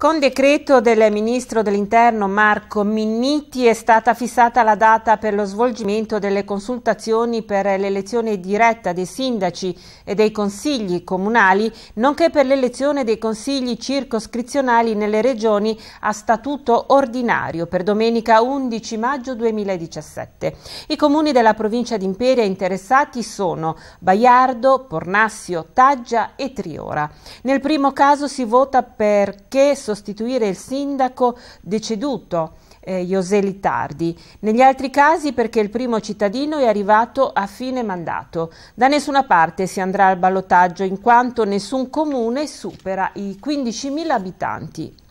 Con decreto del Ministro dell'Interno Marco Minniti è stata fissata la data per lo svolgimento delle consultazioni per l'elezione diretta dei sindaci e dei consigli comunali, nonché per l'elezione dei consigli circoscrizionali nelle regioni a statuto ordinario per domenica 11 maggio 2017. I comuni della provincia di Imperia interessati sono Baiardo, Pornassio, Taggia e Triora. Nel primo caso si vota perché sostituire il sindaco deceduto eh, José Litardi, negli altri casi perché il primo cittadino è arrivato a fine mandato. Da nessuna parte si andrà al ballottaggio in quanto nessun comune supera i 15.000 abitanti.